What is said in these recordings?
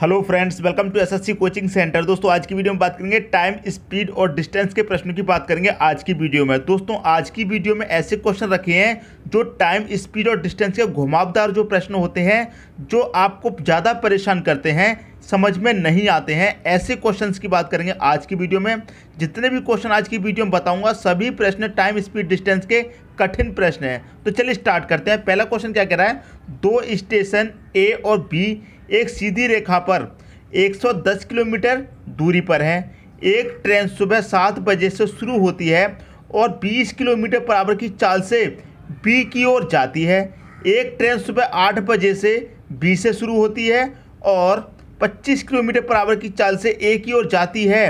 hello friends welcome to SSC coaching centre दोस्तों आज की वीडियो में बात करेंगे टाइम स्पीड और डिस्टेंस के प्रश्नों की बात करेंगे आज की वीडियो में दोस्तों आज की वीडियो में ऐसे क्वेश्चन रखे हैं जो टाइम स्पीड और डिस्टेंस के घुमावदार जो प्रश्न होते हैं जो आपको ज़्यादा परेशान करते हैं समझ में नहीं आते हैं ऐसे क्वेश्चंस की बात करेंगे आज की वीडियो में जितने भी क्वेश्चन आज की वीडियो में बताऊंगा सभी प्रश्न टाइम स्पीड डिस्टेंस के कठिन प्रश्न हैं तो चलिए स्टार्ट करते हैं पहला क्वेश्चन क्या कह रहा है दो स्टेशन ए और बी एक सीधी रेखा पर 110 किलोमीटर दूरी पर है एक ट्रेन सुबह सात बजे से शुरू होती है और 20 किलोमीटर बराबर की चाल से बी की ओर जाती है एक ट्रेन सुबह आठ बजे से बी से शुरू होती है और 25 किलोमीटर बराबर की चाल से ए की ओर जाती है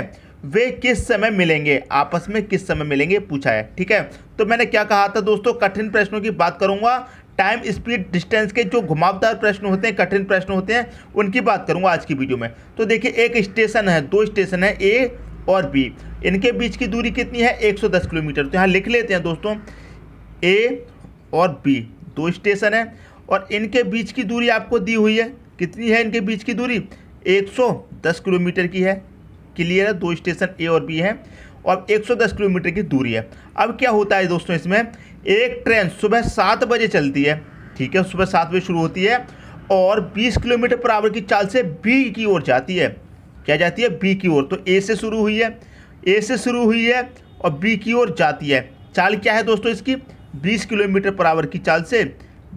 वे किस समय मिलेंगे आपस में किस समय मिलेंगे पूछा है ठीक है तो मैंने क्या कहा था दोस्तों कठिन प्रश्नों की बात करूंगा टाइम स्पीड डिस्टेंस के जो घुमावदार प्रश्न होते हैं कठिन प्रश्न होते हैं उनकी बात करूंगा आज की वीडियो में तो देखिए एक स्टेशन है दो स्टेशन है ए और बी इनके बीच की दूरी कितनी है 110 किलोमीटर तो यहाँ लिख लेते हैं दोस्तों ए और बी दो स्टेशन है और इनके बीच की दूरी आपको दी हुई है कितनी है इनके बीच की दूरी एक किलोमीटर की है क्लियर है दो स्टेशन ए और बी है और 110 किलोमीटर की दूरी है अब क्या होता है दोस्तों इसमें एक ट्रेन सुबह सात बजे चलती है ठीक है सुबह सात बजे शुरू होती है और बीस किलोमीटर पर आवर की चाल से बी की ओर जाती है क्या जाती है बी की ओर तो ए से शुरू हुई है ए से शुरू हुई है और बी की ओर जाती है चाल क्या है दोस्तों इसकी बीस किलोमीटर पर आवर की चाल से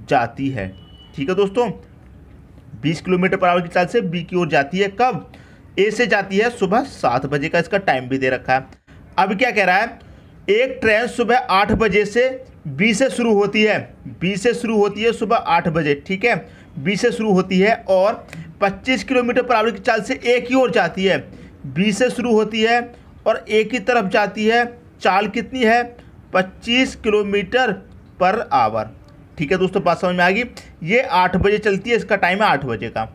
जाती है ठीक है दोस्तों बीस किलोमीटर पर आवर की चाल से बी की ओर जाती है कब ए से जाती है सुबह सात बजे का इसका टाइम भी दे रखा है अब क्या कह रहा है एक ट्रेन सुबह आठ बजे से बी से शुरू होती है बी से शुरू होती है सुबह आठ बजे ठीक है बी से शुरू होती है और 25 किलोमीटर पर आवर की चाल से एक ही ओर जाती है बी से शुरू होती है और एक ही तरफ जाती है चाल कितनी है 25 किलोमीटर पर आवर ठीक है दोस्तों बात समझ में आ गई ये आठ बजे चलती है इसका टाइम है आठ बजे का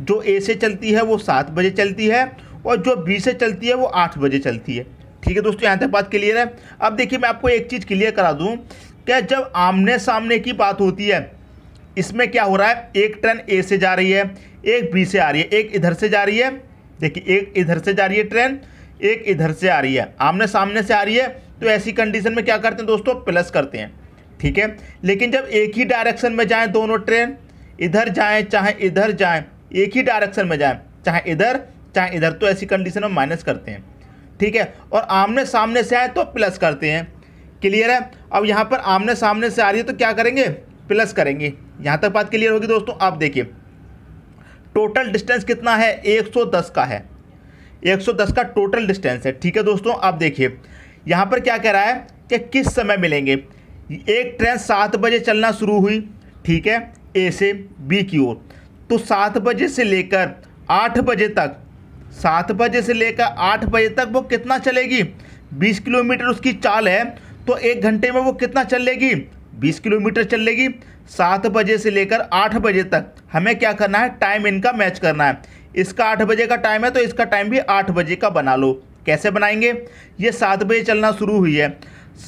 जो ए से चलती है वो सात बजे चलती है और जो बी से चलती है वो आठ बजे चलती है ठीक है दोस्तों यहाँ तक बात क्लियर है अब देखिए मैं आपको एक चीज़ क्लियर करा दूँ क्या जब आमने सामने की बात होती है इसमें क्या हो रहा है एक ट्रेन ए से जा रही है एक बी से आ रही है एक इधर से जा रही है देखिए एक इधर से जा रही है ट्रेन एक इधर से आ रही है आमने सामने से आ रही है तो ऐसी कंडीशन में क्या करते हैं दोस्तों प्लस करते हैं ठीक है लेकिन जब एक ही डायरेक्शन में जाएं दोनों ट्रेन इधर जाएं चाहे इधर जाएं एक ही डायरेक्शन में जाएं चाहे इधर चाहे इधर तो ऐसी कंडीशन में माइनस करते हैं ठीक है और आमने सामने से आए तो प्लस करते हैं क्लियर है अब यहाँ पर आमने सामने से आ रही है तो क्या करेंगे प्लस करेंगे यहाँ तक बात क्लियर होगी दोस्तों आप देखिए टोटल डिस्टेंस कितना है 110 का है 110 का टोटल डिस्टेंस है ठीक है दोस्तों आप देखिए यहाँ पर क्या कह रहा है कि किस समय मिलेंगे एक ट्रेन सात बजे चलना शुरू हुई ठीक है ए से बी की ओर तो सात बजे से लेकर आठ बजे तक सात बजे से लेकर आठ बजे तक वो कितना चलेगी बीस किलोमीटर उसकी चाल है तो एक घंटे में वो कितना चल लेगी बीस किलोमीटर चल लेगी सात बजे से लेकर आठ बजे तक हमें क्या करना है टाइम इनका मैच करना है इसका आठ बजे का टाइम है तो इसका टाइम भी आठ बजे का बना लो कैसे बनाएंगे ये सात बजे चलना शुरू हुई है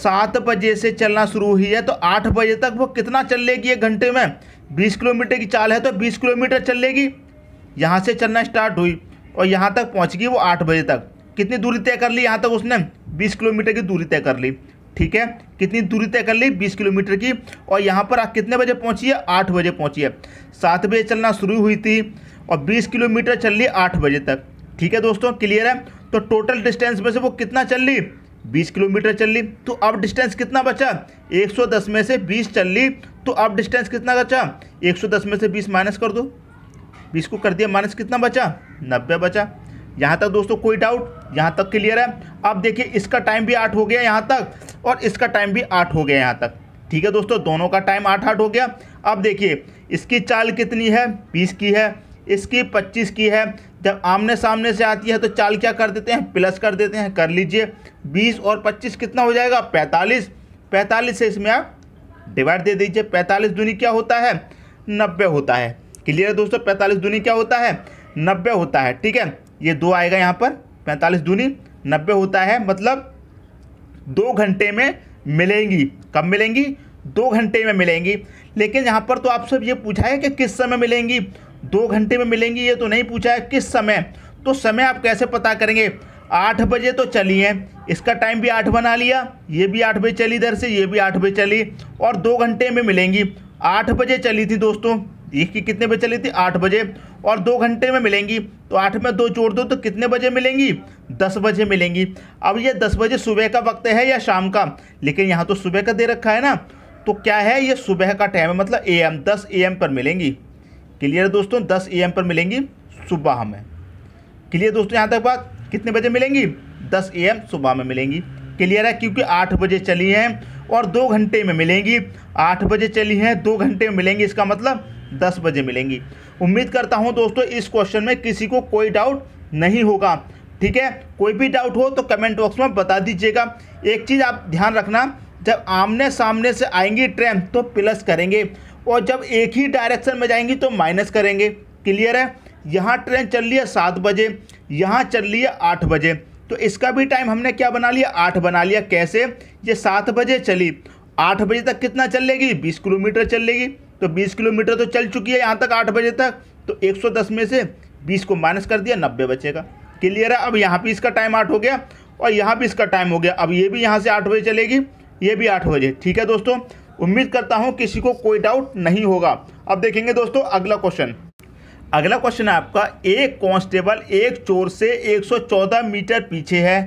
सात बजे से चलना शुरू हुई है तो आठ बजे तक वो कितना चल लेगी एक घंटे में बीस किलोमीटर की चाल है तो बीस किलोमीटर चल लेगी यहाँ से चलना स्टार्ट हुई और यहाँ तक पहुँच गई वो आठ बजे तक कितनी दूरी तय कर ली यहाँ तक उसने बीस किलोमीटर की दूरी तय कर ली ठीक है कितनी दूरी तय कर ली बीस किलोमीटर की और यहाँ पर आप कितने बजे पहुँची है आठ बजे पहुँची है सात बजे चलना शुरू हुई थी और बीस किलोमीटर चल ली आठ बजे तक ठीक है दोस्तों क्लियर है तो टोटल डिस्टेंस में से वो कितना चल ली बीस किलोमीटर चल ली तो अब डिस्टेंस कितना बचा एक सौ दस में से बीस चल ली तो अब डिस्टेंस कितना बचा एक सौ दस में से बीस माइनस कर दो बीस को कर दिया माइनस कितना बचा नब्बे बचा यहाँ तक दोस्तों कोई डाउट यहाँ तक क्लियर है अब देखिए इसका टाइम भी आठ हो गया यहाँ तक और इसका टाइम भी आठ हो गया यहाँ तक ठीक है दोस्तों दोनों का टाइम आठ आठ हो गया अब देखिए इसकी चाल कितनी है बीस की है इसकी पच्चीस की है जब आमने सामने से आती है तो चाल क्या कर देते हैं प्लस कर देते हैं कर लीजिए बीस और पच्चीस कितना हो जाएगा पैंतालीस पैंतालीस से इसमें आप डिवाइड दे दीजिए पैंतालीस दूनी क्या होता है नब्बे होता है क्लियर है दोस्तों पैंतालीस दूनी क्या होता है नब्बे होता है ठीक है ये दो आएगा यहाँ पर पैंतालीस दूनी नब्बे होता है मतलब दो घंटे में मिलेंगी कब मिलेंगी दो घंटे में मिलेंगी लेकिन यहाँ पर तो आप सब ये पूछा है कि किस समय मिलेंगी दो घंटे में मिलेंगी ये तो नहीं पूछा है किस समय तो समय आप कैसे पता करेंगे आठ बजे तो चली हैं इसका टाइम भी आठ बना लिया ये भी आठ बजे चली इधर से ये भी आठ बजे चली और दो घंटे में मिलेंगी आठ बजे चली थी दोस्तों एक की कितने बजे चली थी आठ बजे और दो घंटे में मिलेंगी तो आठ में दो जोड़ दो तो कितने बजे मिलेंगी दस बजे मिलेंगी अब ये दस बजे सुबह का वक्त है या शाम का लेकिन यहाँ तो सुबह का दे रखा है ना तो क्या है ये सुबह का टाइम है मतलब ए एम दस ए एम पर मिलेंगी क्लियर दोस्तों दस ए एम पर मिलेंगी सुबह हमें क्लियर दोस्तों यहाँ तक बात कितने बजे मिलेंगी दस ए एम सुबह में मिलेंगी क्लियर है क्योंकि आठ बजे चली हैं और दो घंटे में मिलेंगी आठ बजे चली हैं दो घंटे में मिलेंगी इसका मतलब दस बजे मिलेंगी उम्मीद करता हूँ दोस्तों इस क्वेश्चन में किसी को कोई डाउट नहीं होगा ठीक है कोई भी डाउट हो तो कमेंट बॉक्स में बता दीजिएगा एक चीज़ आप ध्यान रखना जब आमने सामने से आएंगी ट्रेन तो प्लस करेंगे और जब एक ही डायरेक्शन में जाएंगी तो माइनस करेंगे क्लियर है यहाँ ट्रेन चल रही है सात बजे यहाँ चल रही है आठ बजे तो इसका भी टाइम हमने क्या बना लिया आठ बना लिया कैसे ये सात बजे चली आठ बजे तक कितना चल लेगी बीस किलोमीटर चल लेगी तो 20 किलोमीटर तो चल चुकी है यहाँ तक आठ बजे तक तो 110 में से 20 को माइनस कर दिया नब्बे बचेगा क्लियर है अब यहाँ भी इसका टाइम आठ हो गया और यहाँ भी इसका टाइम हो गया अब ये भी यहाँ से आठ बजे चलेगी ये भी आठ बजे ठीक है दोस्तों उम्मीद करता हूँ किसी को कोई डाउट नहीं होगा अब देखेंगे दोस्तों अगला क्वेश्चन अगला क्वेश्चन है आपका एक कांस्टेबल एक चोर से 114 मीटर पीछे है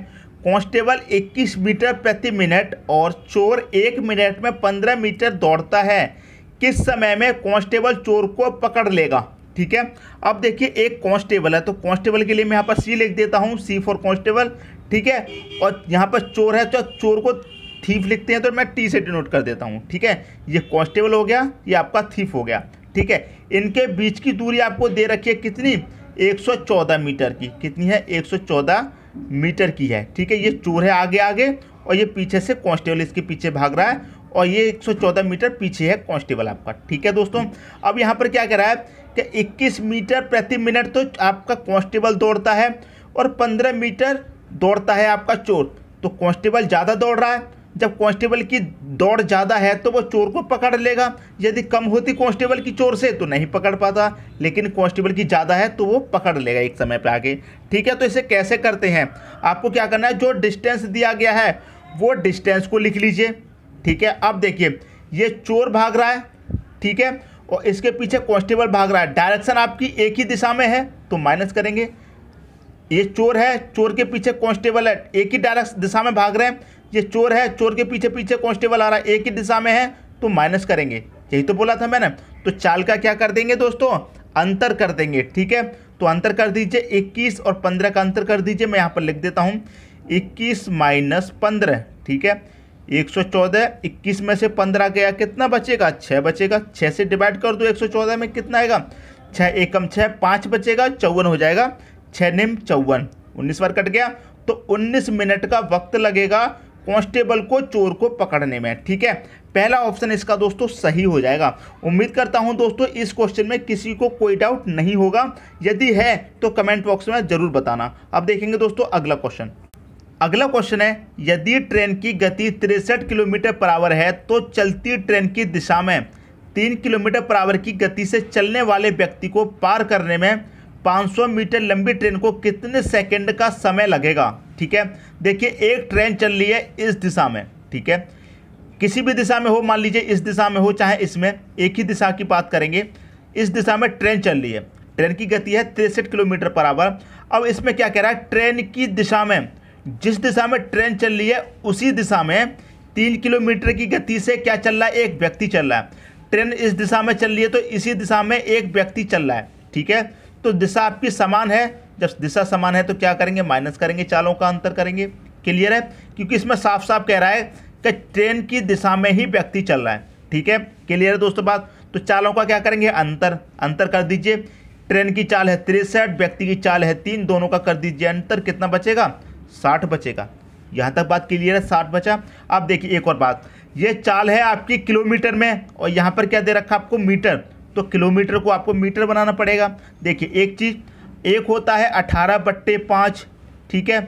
कांस्टेबल 21 मीटर प्रति मिनट और चोर एक मिनट में 15 मीटर दौड़ता है किस समय में कांस्टेबल चोर को पकड़ लेगा ठीक है अब देखिए एक कांस्टेबल है तो कांस्टेबल के लिए मैं यहाँ पर सी लिख देता हूँ सी फॉर कांस्टेबल ठीक है और यहाँ पर चोर है तो चोर को थीफ लिखते हैं तो मैं टी से डिनोट कर देता हूँ ठीक है ये कांस्टेबल हो गया ये आपका थीफ हो गया ठीक है इनके बीच की दूरी आपको दे रखी है कितनी एक मीटर की कितनी है एक मीटर की है ठीक है ये चोर है आगे आगे और ये पीछे से कांस्टेबल इसके पीछे भाग रहा है और ये 114 मीटर पीछे है कांस्टेबल आपका ठीक है दोस्तों अब यहाँ पर क्या कह रहा है कि 21 मीटर प्रति मिनट तो आपका कांस्टेबल दौड़ता है और 15 मीटर दौड़ता है आपका चोर तो कांस्टेबल ज़्यादा दौड़ रहा है जब कांस्टेबल की दौड़ ज़्यादा है तो वो चोर को पकड़ लेगा यदि कम होती कांस्टेबल की चोर से तो नहीं पकड़ पाता लेकिन कांस्टेबल की ज़्यादा है तो वो पकड़ लेगा एक समय पर आगे ठीक है तो इसे कैसे करते हैं आपको क्या करना है जो डिस्टेंस दिया गया है वो डिस्टेंस को लिख लीजिए ठीक है अब देखिए ये चोर भाग रहा है ठीक है और इसके पीछे कॉन्स्टेबल भाग रहा है डायरेक्शन आपकी एक ही दिशा में है तो माइनस करेंगे ये चोर है चोर के पीछे कॉन्स्टेबल है एक ही डायरेक्ट दिशा में भाग रहे हैं ये चोर है चोर के पीछे पीछे कॉन्स्टेबल आ रहा है एक ही दिशा में है तो माइनस करेंगे यही तो बोला था मैंने तो चाल का क्या कर देंगे दोस्तों अंतर कर देंगे ठीक है तो अंतर कर दीजिए इक्कीस और पंद्रह का अंतर कर दीजिए मैं यहाँ पर लिख देता हूँ इक्कीस माइनस पंद्रह ठीक है एक सौ चौदह इक्कीस में से पंद्रह गया कितना बचेगा छः बचेगा छः से डिवाइड कर दो एक सौ चौदह में कितना आएगा छः एकम छः पाँच बचेगा चौवन हो जाएगा छः निम चौवन उन्नीस बार कट गया तो उन्नीस मिनट का वक्त लगेगा कांस्टेबल को चोर को पकड़ने में ठीक है पहला ऑप्शन इसका दोस्तों सही हो जाएगा उम्मीद करता हूं दोस्तों इस क्वेश्चन में किसी को कोई डाउट नहीं होगा यदि है तो कमेंट बॉक्स में ज़रूर बताना अब देखेंगे दोस्तों अगला क्वेश्चन अगला क्वेश्चन है यदि ट्रेन की गति तिरसठ किलोमीटर पर आवर है तो चलती ट्रेन की दिशा में तीन किलोमीटर पर आवर की गति से चलने वाले व्यक्ति को पार करने में 500 मीटर लंबी ट्रेन को कितने सेकंड का समय लगेगा ठीक है देखिए एक ट्रेन चल रही है इस दिशा में ठीक है किसी भी दिशा में हो मान लीजिए इस दिशा में हो चाहे इसमें एक ही दिशा की बात करेंगे इस दिशा में ट्रेन चल रही है ट्रेन की गति है तिरसठ किलोमीटर पर आवर अब इसमें क्या कह रहा है ट्रेन की दिशा में जिस दिशा में ट्रेन चल रही है उसी दिशा में तीन किलोमीटर की गति से क्या चल रहा है एक व्यक्ति चल रहा है ट्रेन इस दिशा में चल रही है तो इसी दिशा में एक व्यक्ति चल रहा है ठीक है तो दिशा आपकी समान है जब दिशा समान है तो क्या करेंगे माइनस करेंगे चालों का अंतर करेंगे क्लियर है क्योंकि इसमें साफ साफ कह रहा है कि ट्रेन की दिशा में ही व्यक्ति चल रहा है ठीक है क्लियर है दोस्तों बात तो चालों का क्या करेंगे अंतर अंतर कर दीजिए ट्रेन की चाल है तिरसठ व्यक्ति की चाल है तीन दोनों का कर दीजिए अंतर कितना बचेगा साठ बचेगा यहाँ तक बात क्लियर है साठ बचा अब देखिए एक और बात ये चाल है आपकी किलोमीटर में और यहाँ पर क्या दे रखा आपको मीटर तो किलोमीटर को आपको मीटर बनाना पड़ेगा देखिए एक चीज़ एक होता है अठारह बट्टे पाँच ठीक है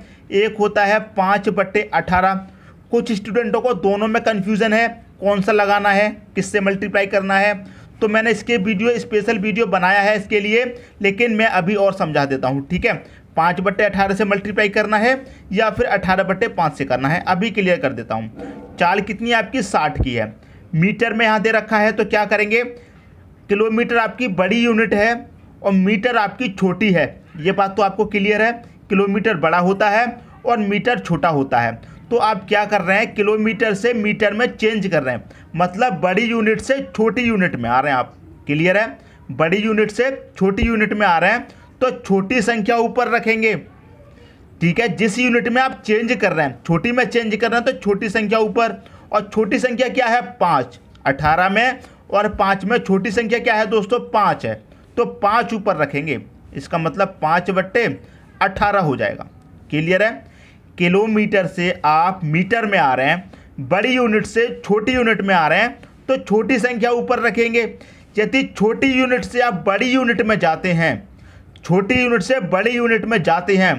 एक होता है पाँच बट्टे अठारह कुछ स्टूडेंटों को दोनों में कन्फ्यूज़न है कौन सा लगाना है किससे मल्टीप्लाई करना है तो मैंने इसके वीडियो स्पेशल वीडियो बनाया है इसके लिए लेकिन मैं अभी और समझा देता हूँ ठीक है पाँच बट्टे अठारह से मल्टीप्लाई करना है या फिर अठारह बट्टे पाँच से करना है अभी क्लियर कर देता हूँ चाल कितनी आपकी साठ की है मीटर में यहाँ दे रखा है तो क्या करेंगे किलोमीटर आपकी बड़ी यूनिट है और मीटर आपकी छोटी है ये बात तो आपको क्लियर है किलोमीटर बड़ा होता है और मीटर छोटा होता है तो आप क्या कर रहे हैं किलोमीटर से मीटर में चेंज कर रहे हैं मतलब बड़ी यूनिट से छोटी यूनिट में आ रहे हैं आप क्लियर है बड़ी यूनिट से छोटी यूनिट में आ रहे हैं तो छोटी संख्या ऊपर रखेंगे ठीक है जिस यूनिट में आप चेंज कर रहे हैं छोटी में चेंज कर रहे हैं तो छोटी संख्या ऊपर और छोटी संख्या क्या है पाँच अठारह में और पाँच में छोटी संख्या क्या है दोस्तों पाँच है तो पाँच ऊपर रखेंगे इसका मतलब पाँच बट्टे अठारह हो जाएगा क्लियर है किलोमीटर से आप मीटर में आ रहे हैं बड़ी यूनिट से छोटी यूनिट में आ रहे हैं तो छोटी संख्या ऊपर रखेंगे यदि छोटी यूनिट से आप बड़ी यूनिट में जाते हैं छोटी यूनिट से बड़ी यूनिट में जाते हैं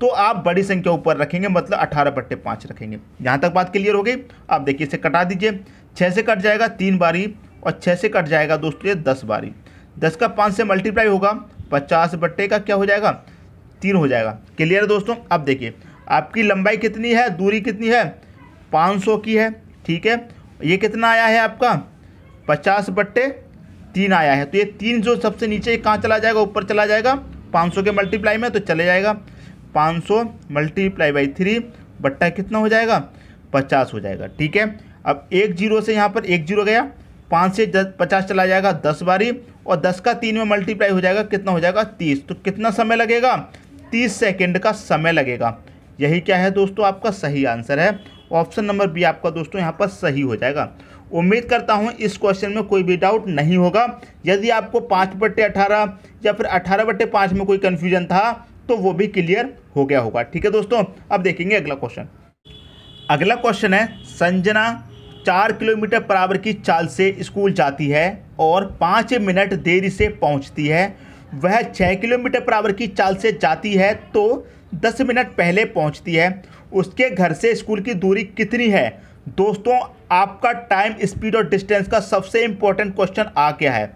तो आप बड़ी संख्या ऊपर रखेंगे मतलब अठारह बट्टे पाँच रखेंगे यहाँ तक बात क्लियर हो गई आप देखिए इसे कटा दीजिए छः से कट जाएगा तीन बारी और छः से कट जाएगा दोस्तों ये दस बारी दस का पाँच से मल्टीप्लाई होगा पचास बट्टे का क्या हो जाएगा तीन हो जाएगा क्लियर है दोस्तों अब देखिए आपकी लंबाई कितनी है दूरी कितनी है पाँच सौ की है ठीक है ये कितना आया है आपका पचास बट्टे तीन आया है तो ये तीन जो सबसे नीचे कहाँ चला जाएगा ऊपर चला जाएगा 500 के मल्टीप्लाई में तो चले जाएगा 500 मल्टीप्लाई बाई थ्री बट्टा कितना हो जाएगा 50 हो जाएगा ठीक है अब एक जीरो से यहाँ पर एक जीरो गया पाँच से दस पचास चला जाएगा दस बारी और दस का तीन में मल्टीप्लाई हो जाएगा कितना हो जाएगा तीस तो कितना समय लगेगा तीस सेकेंड का समय लगेगा यही क्या है दोस्तों आपका सही आंसर है ऑप्शन नंबर बी आपका दोस्तों यहाँ पर सही हो जाएगा उम्मीद करता हूँ इस क्वेश्चन में कोई भी डाउट नहीं होगा यदि आपको पाँच बट्टे अठारह या फिर अठारह बट्टे पाँच में कोई कन्फ्यूजन था तो वो भी क्लियर हो गया होगा ठीक है दोस्तों अब देखेंगे अगला क्वेश्चन अगला क्वेश्चन है संजना चार किलोमीटर बराबर की चाल से स्कूल जाती है और पाँच मिनट देरी से पहुंचती है वह छः किलोमीटर बराबर की चाल से जाती है तो दस मिनट पहले पहुँचती है उसके घर से स्कूल की दूरी कितनी है दोस्तों आपका टाइम स्पीड और डिस्टेंस का सबसे इम्पोर्टेंट क्वेश्चन आ गया है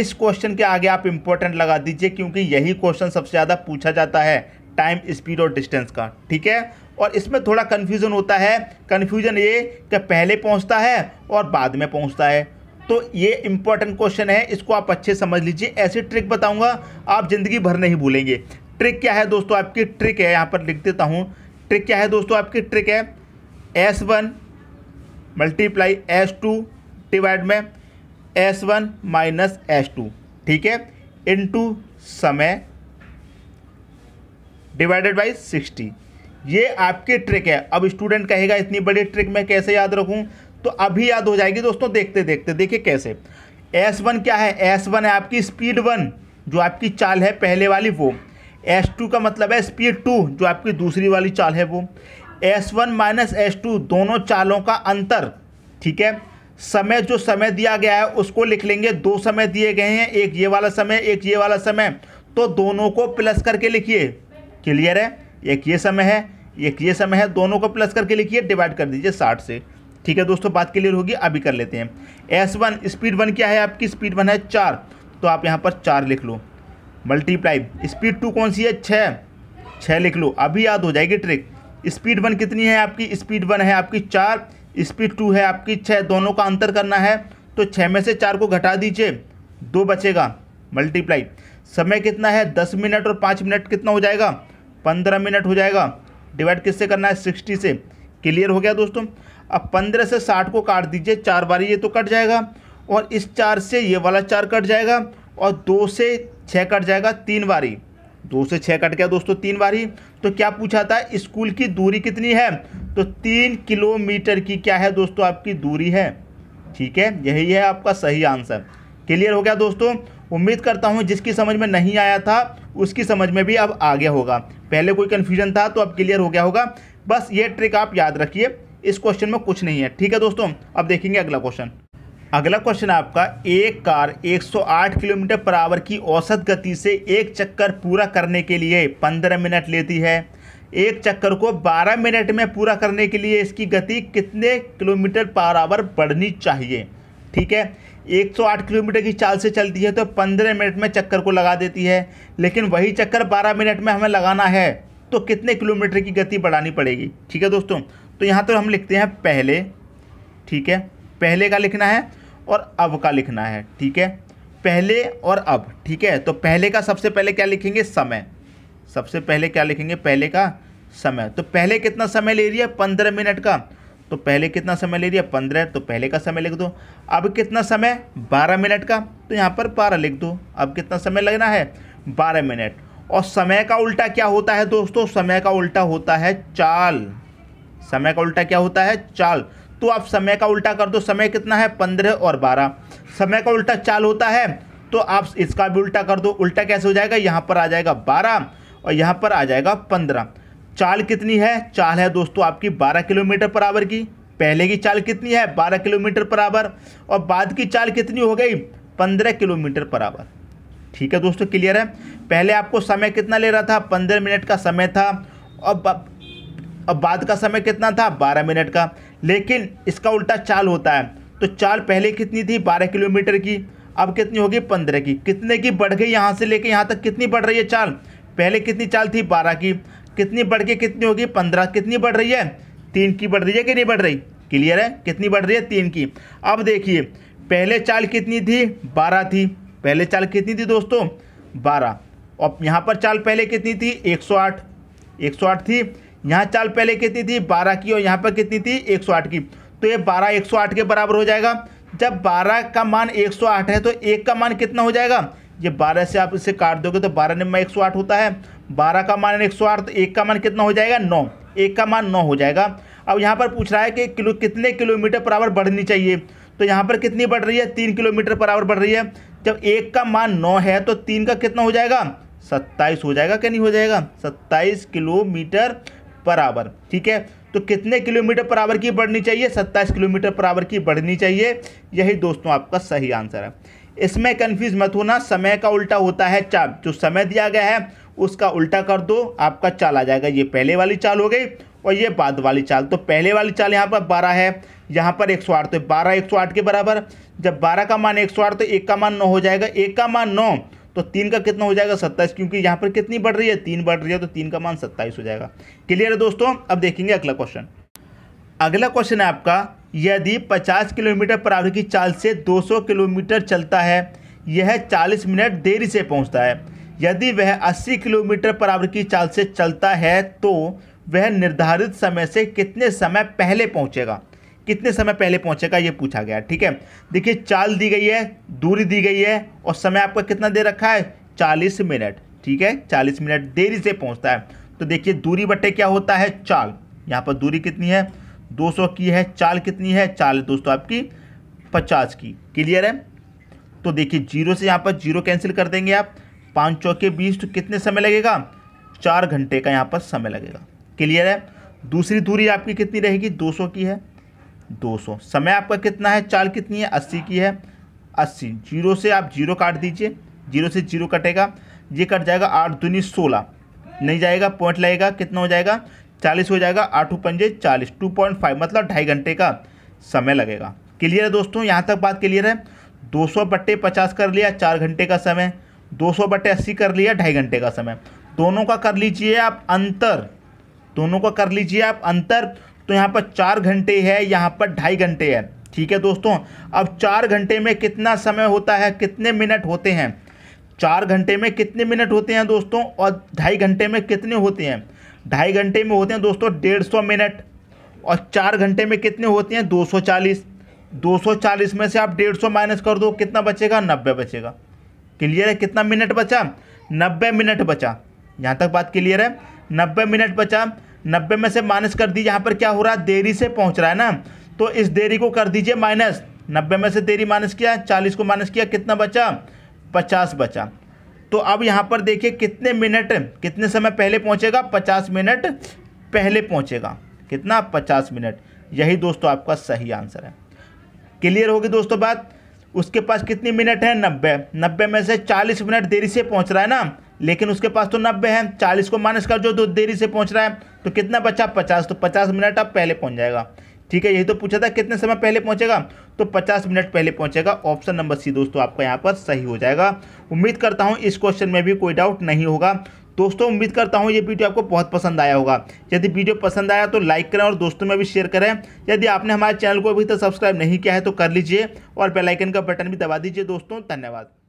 इस क्वेश्चन के आगे आप इम्पोर्टेंट लगा दीजिए क्योंकि यही क्वेश्चन सबसे ज़्यादा पूछा जाता है टाइम स्पीड और डिस्टेंस का ठीक है और इसमें थोड़ा कन्फ्यूज़न होता है कन्फ्यूज़न ये कि पहले पहुँचता है और बाद में पहुँचता है तो ये इम्पोर्टेंट क्वेश्चन है इसको आप अच्छे समझ लीजिए ऐसी ट्रिक बताऊंगा आप ज़िंदगी भर नहीं भूलेंगे ट्रिक क्या है दोस्तों आपकी ट्रिक है यहाँ पर लिख देता हूँ ट्रिक क्या है दोस्तों आपकी ट्रिक है S one multiply S two divide में S one minus S two ठीक है इनटू समय डिवाइडेड बाई सिक्सटी ये आपकी ट्रिक है अब स्टूडेंट कहेगा इतनी बड़ी ट्रिक मैं कैसे याद रखूं तो अभी याद हो जाएगी दोस्तों देखते देखते देखिए कैसे एस वन क्या है एस वन है आपकी स्पीड वन जो आपकी चाल है पहले वाली वो एस टू का मतलब है स्पीड टू जो आपकी दूसरी वाली चाल है वो S one minus S two दोनों चालों का अंतर ठीक है समय जो समय दिया गया है उसको लिख लेंगे दो समय दिए गए हैं एक ये वाला समय एक ये वाला समय तो दोनों को प्लस करके लिखिए क्लियर है एक ये समय है एक ये समय है दोनों को प्लस करके लिखिए डिवाइड कर दीजिए साठ से ठीक है दोस्तों बात क्लियर होगी अभी कर लेते हैं एस वन स्पीड वन क्या है आपकी स्पीड वन है चार तो आप यहाँ पर चार लिख लो मल्टीप्लाई स्पीड टू कौन सी है छः छः लिख लो अभी याद हो जाएगी ट्रिक स्पीड वन कितनी है आपकी स्पीड वन है आपकी चार स्पीड टू है आपकी छः दोनों का अंतर करना है तो छः में से चार को घटा दीजिए दो बचेगा मल्टीप्लाई समय कितना है दस मिनट और पाँच मिनट कितना हो जाएगा पंद्रह मिनट हो जाएगा डिवाइड किससे करना है सिक्सटी से क्लियर हो गया दोस्तों अब पंद्रह से साठ को काट दीजिए चार बार ये तो कट जाएगा और इस चार से ये वाला चार कट जाएगा और दो से छः कट जाएगा तीन बारी दो से छः कट गया दोस्तों तीन बार ही तो क्या पूछा था स्कूल की दूरी कितनी है तो तीन किलोमीटर की क्या है दोस्तों आपकी दूरी है ठीक है यही है आपका सही आंसर क्लियर हो गया दोस्तों उम्मीद करता हूँ जिसकी समझ में नहीं आया था उसकी समझ में भी अब आ गया होगा पहले कोई कन्फ्यूजन था तो अब क्लियर हो गया होगा बस ये ट्रिक आप याद रखिए इस क्वेश्चन में कुछ नहीं है ठीक है दोस्तों अब देखेंगे अगला क्वेश्चन अगला क्वेश्चन आपका एक कार 108 किलोमीटर पर आवर की औसत गति से एक चक्कर पूरा करने के लिए 15 मिनट लेती है एक चक्कर को 12 मिनट में पूरा करने के लिए इसकी गति कितने किलोमीटर पर आवर बढ़नी चाहिए ठीक है 108 किलोमीटर की चाल से चलती है तो 15 मिनट में चक्कर को लगा देती है लेकिन वही चक्कर 12 मिनट में हमें लगाना है तो कितने किलोमीटर की गति बढ़ानी पड़ेगी ठीक है दोस्तों तो यहाँ तो हम लिखते हैं पहले ठीक है पहले का लिखना है और अब का लिखना है ठीक है पहले और अब ठीक है तो पहले का सबसे पहले क्या लिखेंगे समय सबसे पहले क्या लिखेंगे पहले का समय तो पहले कितना समय ले रही है पंद्रह मिनट का तो पहले कितना समय ले रही है पंद्रह तो पहले का समय लिख दो अब कितना समय बारह मिनट का तो यहाँ पर बारह लिख दो अब कितना समय लगना है बारह मिनट और समय का उल्टा क्या होता है दोस्तों समय का उल्टा होता है चाल समय का उल्टा क्या होता है चाल तो आप समय का उल्टा कर दो समय कितना है पंद्रह और बारह समय का उल्टा चाल होता है तो आप इसका भी उल्टा कर दो उल्टा कैसे हो जाएगा यहाँ पर आ जाएगा बारह और यहाँ पर आ जाएगा पंद्रह चाल कितनी है चाल है दोस्तों आपकी बारह किलोमीटर पर आवर की पहले की चाल कितनी है बारह किलोमीटर पर आवर और बाद की चाल कितनी हो गई पंद्रह किलोमीटर पर आवर ठीक है दोस्तों क्लियर है पहले आपको समय कितना ले रहा था पंद्रह मिनट का समय था और अब बाद का समय कितना था बारह मिनट का लेकिन इसका उल्टा चाल होता है तो चाल पहले कितनी थी बारह किलोमीटर की अब कितनी होगी पंद्रह की कितने की बढ़ गई यहाँ से लेके यहाँ तक कितनी बढ़ रही है चाल पहले कितनी चाल थी बारह की कितनी बढ़ के कितनी होगी पंद्रह कितनी बढ़ रही है तीन की बढ़ रही है कि नहीं बढ़ रही क्लियर है कितनी बढ़ रही है तीन की अब देखिए पहले चाल कितनी थी बारह थी पहले चाल कितनी थी दोस्तों बारह और यहाँ पर चाल पहले कितनी थी एक सौ आठ एक सौ आठ थी यहाँ चाल पहले कितनी थी बारह की और यहाँ पर कितनी थी एक सौ आठ की तो ये बारह एक सौ आठ के बराबर हो जाएगा जब बारह का मान एक सौ आठ है तो एक का मान कितना हो जाएगा ये बारह से आप इसे काट दोगे तो बारह निम्मा एक सौ आठ होता है बारह का मान एक सौ आठ तो एक का मान कितना हो जाएगा नौ एक का मान नौ हो जाएगा अब यहाँ पर पूछ रहा है कि किलो कितने किलोमीटर पर आवर बढ़नी चाहिए तो यहाँ पर कितनी बढ़ रही है तीन किलोमीटर पर आवर बढ़ रही है जब एक का मान नौ है तो तीन का कितना हो जाएगा सत्ताईस हो जाएगा क्या नहीं हो जाएगा सत्ताईस किलोमीटर पर आवर ठीक है तो कितने किलोमीटर पर आवर की बढ़नी चाहिए सत्ताईस किलोमीटर पर आवर की बढ़नी चाहिए यही दोस्तों आपका सही आंसर है इसमें कन्फ्यूज मत होना समय का उल्टा होता है चाल जो समय दिया गया है उसका उल्टा कर दो आपका चाल आ जाएगा ये पहले वाली चाल हो गई और ये बाद वाली चाल तो पहले वाली चाल यहाँ पर बारह है यहाँ पर एक सौ आठ तो बारह एक सौ आठ के बराबर जब बारह का मान एक सौ आठ तो एक का मान नौ हो जाएगा एक का मान नौ तो तीन का कितना हो जाएगा सत्ताईस क्योंकि यहाँ पर कितनी बढ़ रही है तीन बढ़ रही है तो तीन का मान सत्ताईस हो जाएगा क्लियर है दोस्तों अब देखेंगे अगला क्वेश्चन अगला क्वेश्चन है आपका यदि 50 किलोमीटर पर आवर की चाल से 200 किलोमीटर चलता है यह 40 मिनट देरी से पहुंचता है यदि वह 80 किलोमीटर पर आवर की चाल से चलता है तो वह निर्धारित समय से कितने समय पहले पहुंचेगा कितने समय पहले पहुंचेगा ये पूछा गया ठीक है देखिए चाल दी गई है दूरी दी गई है और समय आपका कितना दे रखा है चालीस मिनट ठीक है चालीस मिनट देरी से पहुंचता है तो देखिए दूरी बटे क्या होता है चाल यहाँ पर दूरी कितनी है सौ की है चाल कितनी है चाल दोस्तों आपकी पचास की क्लियर है तो देखिए जीरो से यहाँ पर जीरो कैंसिल कर देंगे आप पाँच चौके बीस तो कितने समय लगेगा चार घंटे का यहाँ पर समय लगेगा क्लियर है दूसरी दूरी आपकी कितनी रहेगी 200 की है 200 समय आपका कितना है चाल कितनी है 80 की है 80 जीरो से आप जीरो काट दीजिए जीरो से जीरो कटेगा ये कट जाएगा आठ दूनी सोलह नहीं जाएगा पॉइंट लगेगा कितना हो जाएगा चालीस हो जाएगा आठ पंजे चालीस टू पॉइंट फाइव मतलब ढाई घंटे का समय लगेगा क्लियर है दोस्तों यहाँ तक बात क्लियर है दो सौ बट्टे पचास कर लिया चार घंटे का समय दो सौ बट्टे अस्सी कर लिया ढाई घंटे का समय दोनों का कर लीजिए आप अंतर दोनों का कर लीजिए आप अंतर तो यहाँ पर चार घंटे है यहाँ पर ढाई घंटे है ठीक है दोस्तों अब चार घंटे में कितना समय होता है कितने मिनट होते हैं चार घंटे में कितने मिनट होते हैं दोस्तों और ढाई घंटे में कितने होते हैं ढाई घंटे में होते हैं दोस्तों डेढ़ सौ मिनट और चार घंटे में कितने होते हैं दो सौ चालीस दो सौ चालीस में से आप डेढ़ सौ माइनस कर दो कितना बचेगा नब्बे बचेगा क्लियर है कितना मिनट बचा नब्बे मिनट बचा यहाँ तक बात क्लियर है नब्बे मिनट बचा नब्बे में से माइनस कर दीजिए यहाँ पर क्या हो रहा है देरी से पहुँच रहा है ना तो इस देरी को कर दीजिए माइनस नब्बे में से देरी माइनस किया चालीस को माइनस किया कितना बचा पचास बचा तो अब यहाँ पर देखिए कितने मिनट कितने समय पहले पहुँचेगा पचास मिनट पहले पहुँचेगा कितना पचास मिनट यही दोस्तों आपका सही आंसर है क्लियर होगी दोस्तों बात उसके पास कितनी मिनट है नब्बे नब्बे में से चालीस मिनट देरी से पहुँच रहा है ना लेकिन उसके पास तो नब्बे है चालीस को माइनस कर जो दो तो देरी से पहुँच रहा है तो कितना बचा पचास तो पचास मिनट अब पहले पहुँच जाएगा ठीक है यही तो पूछा था कितने समय पहले पहुंचेगा तो 50 मिनट पहले पहुंचेगा ऑप्शन नंबर सी दोस्तों आपका यहाँ पर सही हो जाएगा उम्मीद करता हूँ इस क्वेश्चन में भी कोई डाउट नहीं होगा दोस्तों उम्मीद करता हूँ ये वीडियो आपको बहुत पसंद आया होगा यदि वीडियो पसंद आया तो लाइक करें और दोस्तों में भी शेयर करें यदि आपने हमारे चैनल को अभी तक सब्सक्राइब नहीं किया है तो कर लीजिए और बेलाइकन का बटन भी दबा दीजिए दोस्तों धन्यवाद